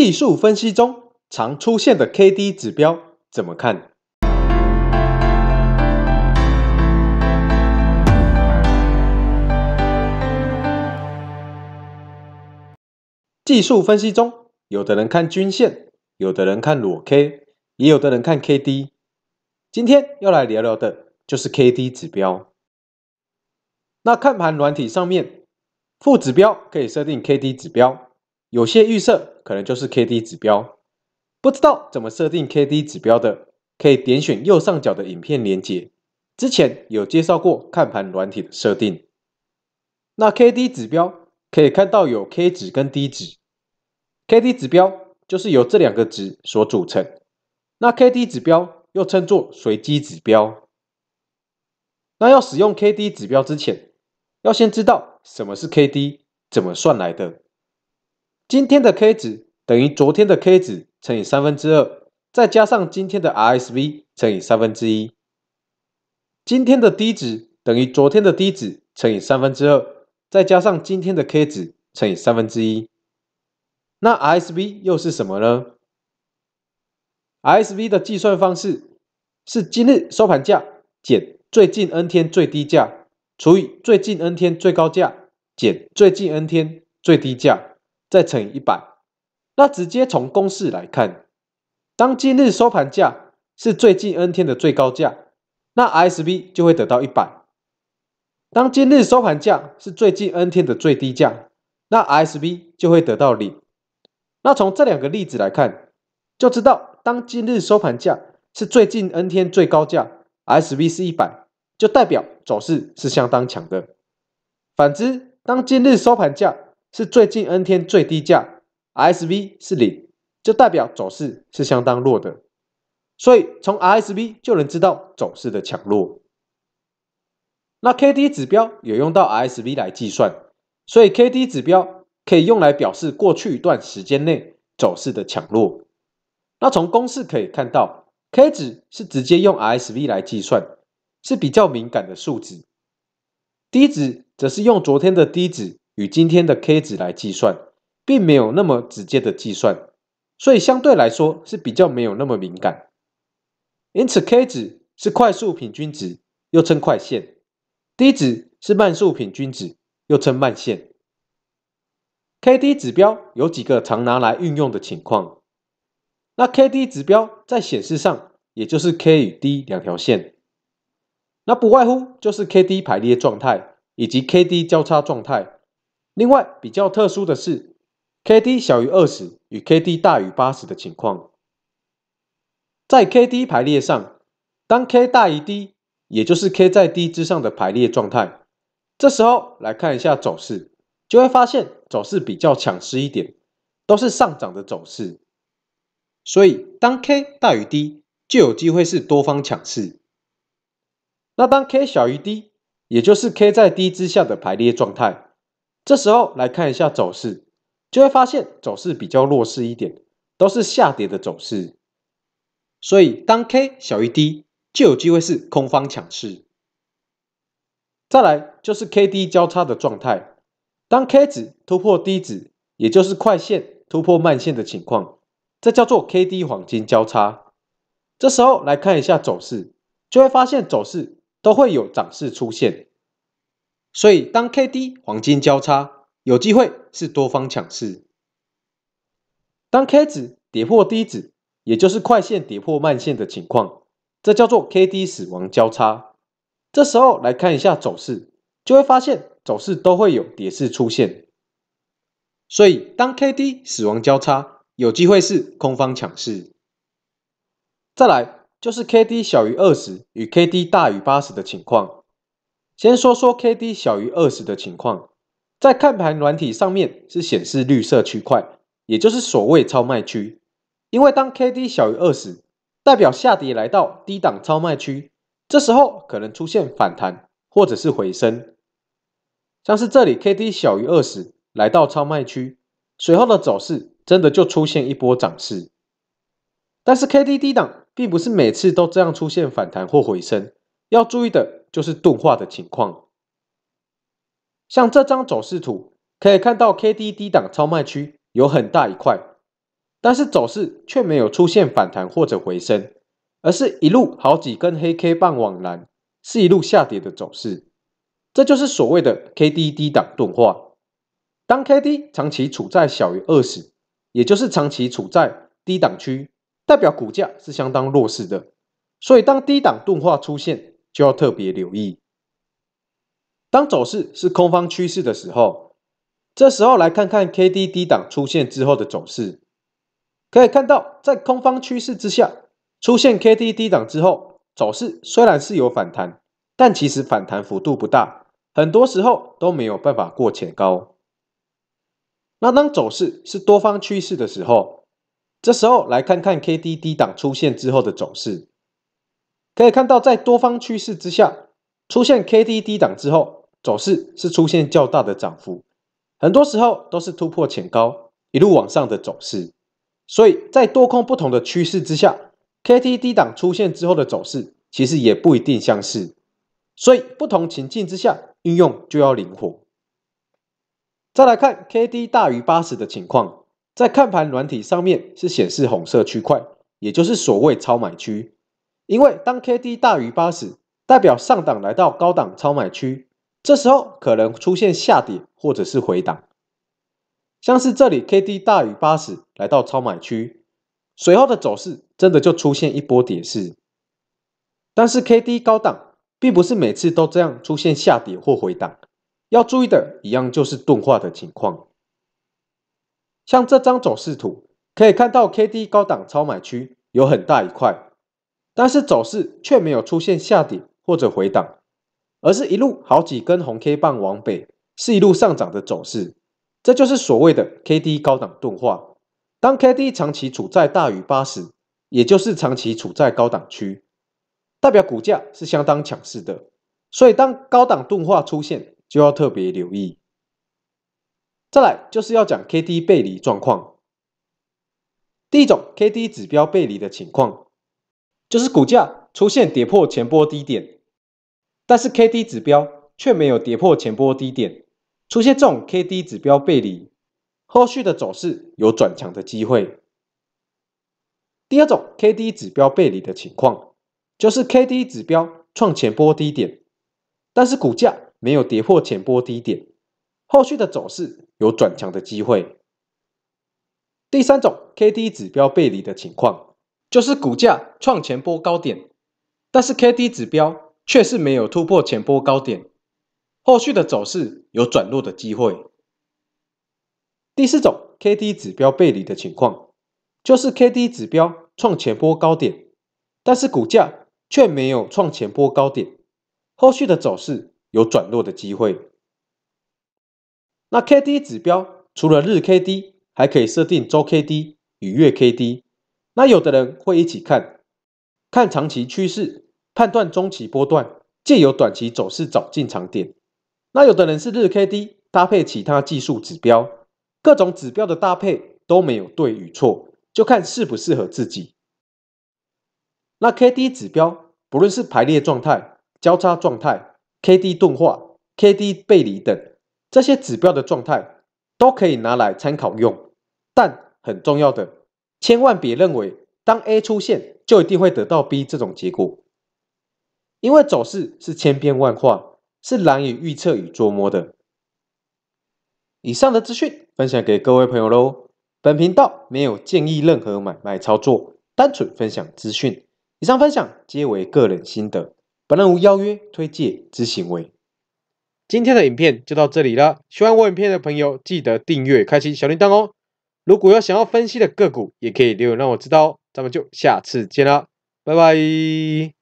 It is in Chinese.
技术分析中常出现的 K D 指标怎么看？技术分析中，有的人看均线，有的人看裸 K，也有的人看 K D。今天要来聊聊的就是 K D 指标。那看盘软体上面，副指标可以设定 K D 指标。有些预设可能就是 K D 指标，不知道怎么设定 K D 指标的，可以点选右上角的影片连接。之前有介绍过看盘软体的设定。那 K D 指标可以看到有 K 值跟 D 值，K D 指标就是由这两个值所组成。那 K D 指标又称作随机指标。那要使用 K D 指标之前，要先知道什么是 K D，怎么算来的。今天的 K 值等于昨天的 K 值乘以三分之二，再加上今天的 RSV 乘以三分之一。今天的 D 值等于昨天的 D 值乘以三分之二，再加上今天的 K 值乘以三分之一。那 RSV 又是什么呢？RSV 的计算方式是今日收盘价减最近 N 天最低价除以最近 N 天最高价减最近 N 天最低价。再乘以一百，那直接从公式来看，当今日收盘价是最近 N 天的最高价，那 S v 就会得到一百；当今日收盘价是最近 N 天的最低价，那 S v 就会得到零。那从这两个例子来看，就知道当今日收盘价是最近 N 天最高价，S v 是一百，就代表走势是相当强的。反之，当今日收盘价，是最近 N 天最低价，RSV 是零，就代表走势是相当弱的。所以从 RSV 就能知道走势的强弱。那 KD 指标也用到 RSV 来计算，所以 KD 指标可以用来表示过去一段时间内走势的强弱。那从公式可以看到，K 值是直接用 RSV 来计算，是比较敏感的数值。低值则是用昨天的低值。与今天的 K 值来计算，并没有那么直接的计算，所以相对来说是比较没有那么敏感。因此，K 值是快速平均值，又称快线；D 值是慢速平均值，又称慢线。K D 指标有几个常拿来运用的情况。那 K D 指标在显示上，也就是 K 与 D 两条线，那不外乎就是 K D 排列状态以及 K D 交叉状态。另外，比较特殊的是，K D 小于二十与 K D 大于八十的情况，在 K D 排列上，当 K 大于 D，也就是 K 在 D 之上的排列状态，这时候来看一下走势，就会发现走势比较强势一点，都是上涨的走势。所以，当 K 大于 D，就有机会是多方强势。那当 K 小于 D，也就是 K 在 D 之下的排列状态。这时候来看一下走势，就会发现走势比较弱势一点，都是下跌的走势。所以当 K 小于 D，就有机会是空方强势。再来就是 K D 交叉的状态，当 K 值突破 D 值，也就是快线突破慢线的情况，这叫做 K D 黄金交叉。这时候来看一下走势，就会发现走势都会有涨势出现。所以，当 K D 黄金交叉，有机会是多方抢势；当 K 值跌破低值，也就是快线跌破慢线的情况，这叫做 K D 死亡交叉。这时候来看一下走势，就会发现走势都会有跌势出现。所以，当 K D 死亡交叉，有机会是空方抢势。再来就是 K D 小于二十与 K D 大于八十的情况。先说说 K D 小于二十的情况，在看盘软体上面是显示绿色区块，也就是所谓超卖区。因为当 K D 小于二十，代表下跌来到低档超卖区，这时候可能出现反弹或者是回升。像是这里 K D 小于二十来到超卖区，随后的走势真的就出现一波涨势。但是 K D 低档并不是每次都这样出现反弹或回升，要注意的。就是钝化的情况，像这张走势图可以看到，K D 低档超卖区有很大一块，但是走势却没有出现反弹或者回升，而是一路好几根黑 K 棒往南，是一路下跌的走势。这就是所谓的 K D 低档钝化。当 K D 长期处在小于二十，也就是长期处在低档区，代表股价是相当弱势的。所以当低档钝化出现，就要特别留意，当走势是空方趋势的时候，这时候来看看 K D D 档出现之后的走势，可以看到，在空方趋势之下出现 K D D 档之后，走势虽然是有反弹，但其实反弹幅度不大，很多时候都没有办法过前高。那当走势是多方趋势的时候，这时候来看看 K D D 档出现之后的走势。可以看到，在多方趋势之下出现 k d 低档之后，走势是出现较大的涨幅，很多时候都是突破前高一路往上的走势。所以在多空不同的趋势之下 k d 低档出现之后的走势其实也不一定相似，所以不同情境之下运用就要灵活。再来看 k d 大于八十的情况，在看盘软体上面是显示红色区块，也就是所谓超买区。因为当 K D 大于八十，代表上档来到高档超买区，这时候可能出现下跌或者是回档，像是这里 K D 大于八十来到超买区，随后的走势真的就出现一波跌势。但是 K D 高档并不是每次都这样出现下跌或回档，要注意的一样就是钝化的情况。像这张走势图可以看到，K D 高档超买区有很大一块。但是走势却没有出现下跌或者回档，而是一路好几根红 K 棒往北，是一路上涨的走势。这就是所谓的 K D 高档钝化。当 K D 长期处在大于八十，也就是长期处在高档区，代表股价是相当强势的。所以当高档钝化出现，就要特别留意。再来就是要讲 K D 背离状况。第一种 K D 指标背离的情况。就是股价出现跌破前波低点，但是 K D 指标却没有跌破前波低点，出现这种 K D 指标背离，后续的走势有转强的机会。第二种 K D 指标背离的情况，就是 K D 指标创前波低点，但是股价没有跌破前波低点，后续的走势有转强的机会。第三种 K D 指标背离的情况。就是股价创前波高点，但是 K D 指标却是没有突破前波高点，后续的走势有转弱的机会。第四种 K D 指标背离的情况，就是 K D 指标创前波高点，但是股价却没有创前波高点，后续的走势有转弱的机会。那 K D 指标除了日 K D，还可以设定周 K D 与月 K D。那有的人会一起看看长期趋势，判断中期波段，借由短期走势找进场点。那有的人是日 K D 搭配其他技术指标，各种指标的搭配都没有对与错，就看适不适合自己。那 K D 指标不论是排列状态、交叉状态、K D 钝化、K D 背离等这些指标的状态，都可以拿来参考用，但很重要的。千万别认为当 A 出现就一定会得到 B 这种结果，因为走势是千变万化，是难以预测与捉摸的。以上的资讯分享给各位朋友喽。本频道没有建议任何买卖操作，单纯分享资讯。以上分享皆为个人心得，本人无邀约推介之行为。今天的影片就到这里了，喜欢我影片的朋友记得订阅、开启小铃铛哦。如果有想要分析的个股，也可以留言让我知道哦。咱们就下次见了，拜拜。